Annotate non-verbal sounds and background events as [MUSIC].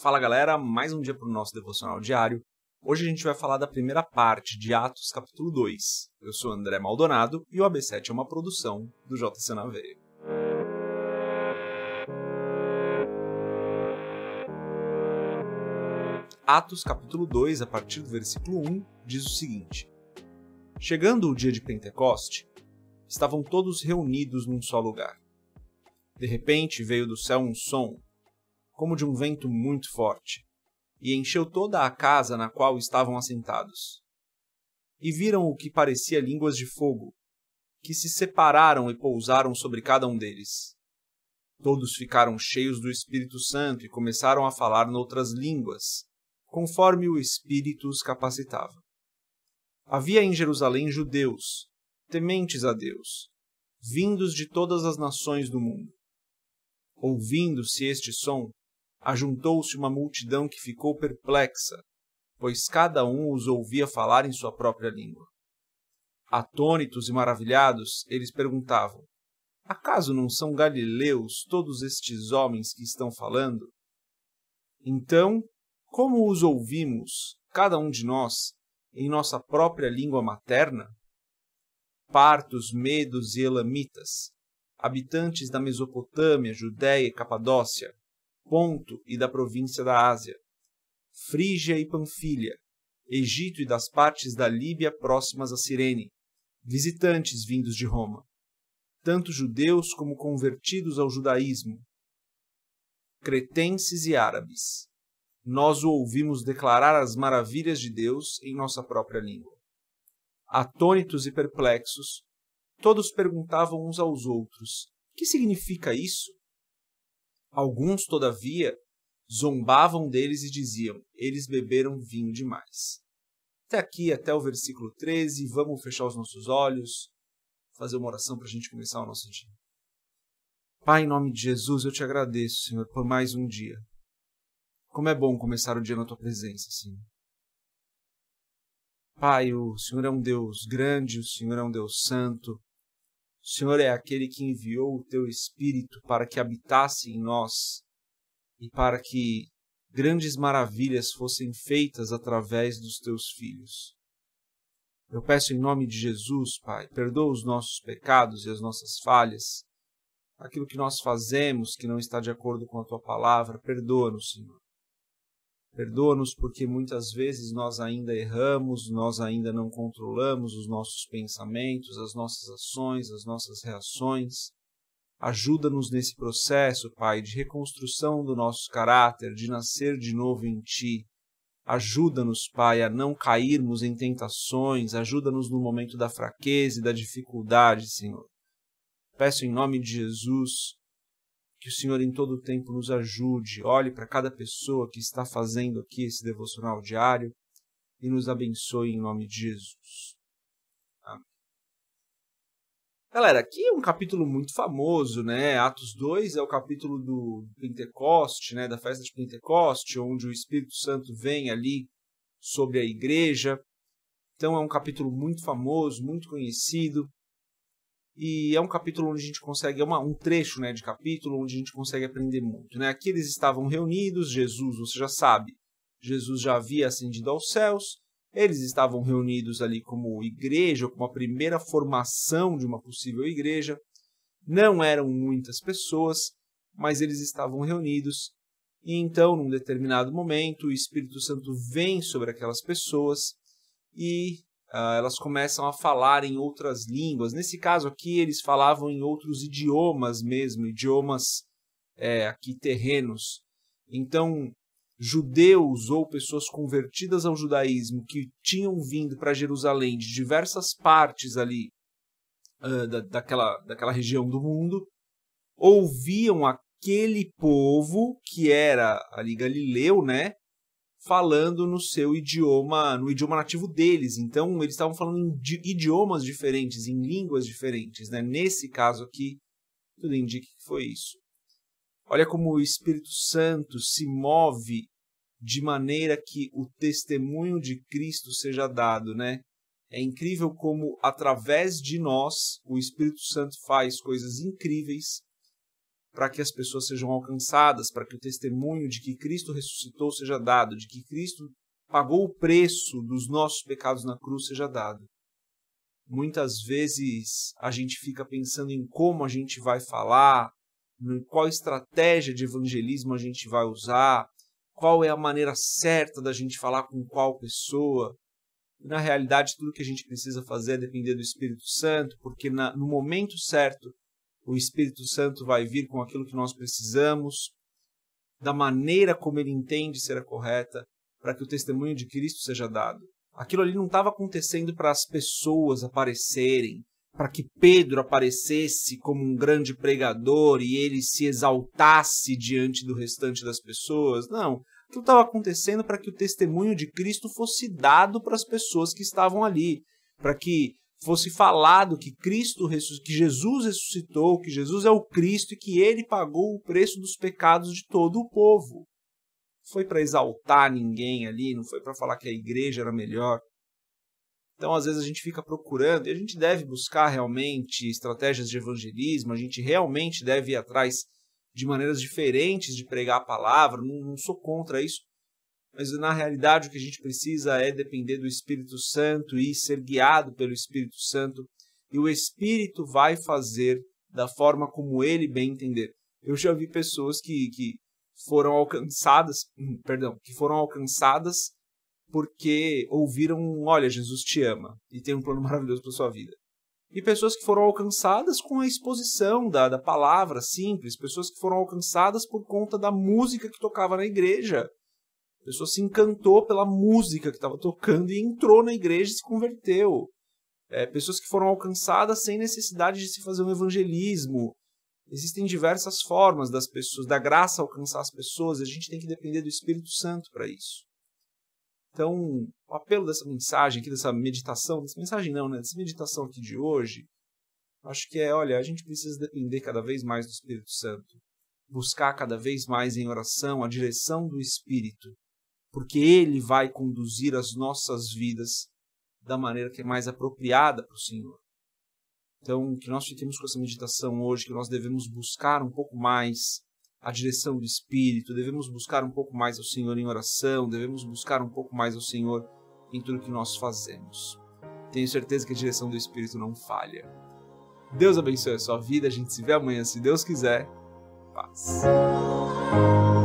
Fala galera, mais um dia para o nosso devocional diário. Hoje a gente vai falar da primeira parte de Atos, capítulo 2. Eu sou André Maldonado e o AB7 é uma produção do JC Naveio. Atos, capítulo 2, a partir do versículo 1, diz o seguinte: Chegando o dia de Pentecoste, estavam todos reunidos num só lugar. De repente veio do céu um som como de um vento muito forte, e encheu toda a casa na qual estavam assentados. E viram o que parecia línguas de fogo, que se separaram e pousaram sobre cada um deles. Todos ficaram cheios do Espírito Santo e começaram a falar noutras línguas, conforme o Espírito os capacitava. Havia em Jerusalém judeus, tementes a Deus, vindos de todas as nações do mundo. Ouvindo-se este som, ajuntou-se uma multidão que ficou perplexa, pois cada um os ouvia falar em sua própria língua. Atônitos e maravilhados, eles perguntavam: Acaso não são galileus todos estes homens que estão falando? Então, como os ouvimos, cada um de nós, em nossa própria língua materna? Partos, medos e elamitas, habitantes da Mesopotâmia, Judéia e Capadócia, Ponto e da província da Ásia, Frígia e Panfilha, Egito e das partes da Líbia próximas a Cirene, visitantes vindos de Roma, tanto judeus como convertidos ao judaísmo, cretenses e árabes. Nós o ouvimos declarar as maravilhas de Deus em nossa própria língua. Atônitos e perplexos, todos perguntavam uns aos outros: que significa isso? Alguns, todavia, zombavam deles e diziam: Eles beberam vinho demais. Até aqui, até o versículo 13, vamos fechar os nossos olhos, fazer uma oração para a gente começar o nosso dia. Pai, em nome de Jesus, eu te agradeço, Senhor, por mais um dia. Como é bom começar o dia na tua presença, Senhor. Pai, o Senhor é um Deus grande, o Senhor é um Deus santo, Senhor é aquele que enviou o teu Espírito para que habitasse em nós e para que grandes maravilhas fossem feitas através dos teus filhos. Eu peço em nome de Jesus, Pai, perdoa os nossos pecados e as nossas falhas, aquilo que nós fazemos que não está de acordo com a tua palavra, perdoa-nos, Senhor. Perdoa-nos porque muitas vezes nós ainda erramos, nós ainda não controlamos os nossos pensamentos, as nossas ações, as nossas reações. Ajuda-nos nesse processo, Pai, de reconstrução do nosso caráter, de nascer de novo em Ti. Ajuda-nos, Pai, a não cairmos em tentações, ajuda-nos no momento da fraqueza e da dificuldade, Senhor. Peço em nome de Jesus que o Senhor em todo o tempo nos ajude, olhe para cada pessoa que está fazendo aqui esse devocional diário e nos abençoe em nome de Jesus. Galera, aqui é um capítulo muito famoso, né? Atos 2 é o capítulo do Pentecoste, né? da festa de Pentecoste, onde o Espírito Santo vem ali sobre a igreja. Então é um capítulo muito famoso, muito conhecido e é um capítulo onde a gente consegue, é uma, um trecho né, de capítulo onde a gente consegue aprender muito. Né? Aqui eles estavam reunidos, Jesus, você já sabe, Jesus já havia ascendido aos céus, eles estavam reunidos ali como igreja, como a primeira formação de uma possível igreja. Não eram muitas pessoas, mas eles estavam reunidos. E então, num determinado momento, o Espírito Santo vem sobre aquelas pessoas e ah, elas começam a falar em outras línguas. Nesse caso aqui, eles falavam em outros idiomas mesmo, idiomas é, aqui terrenos. Então, judeus ou pessoas convertidas ao judaísmo que tinham vindo para Jerusalém de diversas partes ali uh, da, daquela, daquela região do mundo ouviam aquele povo que era ali galileu, né? falando no seu idioma, no idioma nativo deles. Então, eles estavam falando em idiomas diferentes, em línguas diferentes. Né? Nesse caso aqui, tudo indica que foi isso. Olha como o Espírito Santo se move de maneira que o testemunho de Cristo seja dado, né? É incrível como através de nós o Espírito Santo faz coisas incríveis para que as pessoas sejam alcançadas, para que o testemunho de que Cristo ressuscitou seja dado, de que Cristo pagou o preço dos nossos pecados na cruz seja dado. Muitas vezes a gente fica pensando em como a gente vai falar, em qual estratégia de evangelismo a gente vai usar, qual é a maneira certa da gente falar com qual pessoa. Na realidade, tudo que a gente precisa fazer é depender do Espírito Santo, porque na, no momento certo o Espírito Santo vai vir com aquilo que nós precisamos, da maneira como ele entende ser a correta, para que o testemunho de Cristo seja dado. Aquilo ali não estava acontecendo para as pessoas aparecerem, para que Pedro aparecesse como um grande pregador e ele se exaltasse diante do restante das pessoas. Não. Aquilo estava acontecendo para que o testemunho de Cristo fosse dado para as pessoas que estavam ali, para que fosse falado que Cristo que Jesus ressuscitou, que Jesus é o Cristo e que ele pagou o preço dos pecados de todo o povo. Não foi para exaltar ninguém ali, não foi para falar que a igreja era melhor. Então, às vezes a gente fica procurando e a gente deve buscar realmente estratégias de evangelismo, a gente realmente deve ir atrás de maneiras diferentes de pregar a palavra, não, não sou contra isso, mas na realidade o que a gente precisa é depender do Espírito Santo e ser guiado pelo Espírito Santo, e o Espírito vai fazer da forma como ele bem entender. Eu já vi pessoas que, que foram alcançadas, [CLEARS THROAT] perdão, que foram alcançadas porque ouviram, olha, Jesus te ama e tem um plano [LAUGHS] maravilhoso para sua vida. E pessoas que foram alcançadas com a exposição da, da palavra simples, pessoas que foram alcançadas por conta da música que tocava na igreja, pessoa se encantou pela música que estava tocando e entrou na igreja e se converteu. É, pessoas que foram alcançadas sem necessidade de se fazer um evangelismo. Existem diversas formas das pessoas, da graça alcançar as pessoas, a gente tem que depender do Espírito Santo para isso. Então, o apelo dessa mensagem aqui, dessa meditação, dessa mensagem não, né? Dessa meditação aqui de hoje, acho que é, olha, a gente precisa depender cada vez mais do Espírito Santo, buscar cada vez mais em oração a direção do Espírito porque Ele vai conduzir as nossas vidas da maneira que é mais apropriada para o Senhor. Então, que nós fiquemos com essa meditação hoje, que nós devemos buscar um pouco mais a direção do Espírito, devemos buscar um pouco mais ao Senhor em oração, devemos buscar um pouco mais ao Senhor em tudo que nós fazemos. Tenho certeza que a direção do Espírito não falha. Deus abençoe a sua vida, a gente se vê amanhã, se Deus quiser. Paz.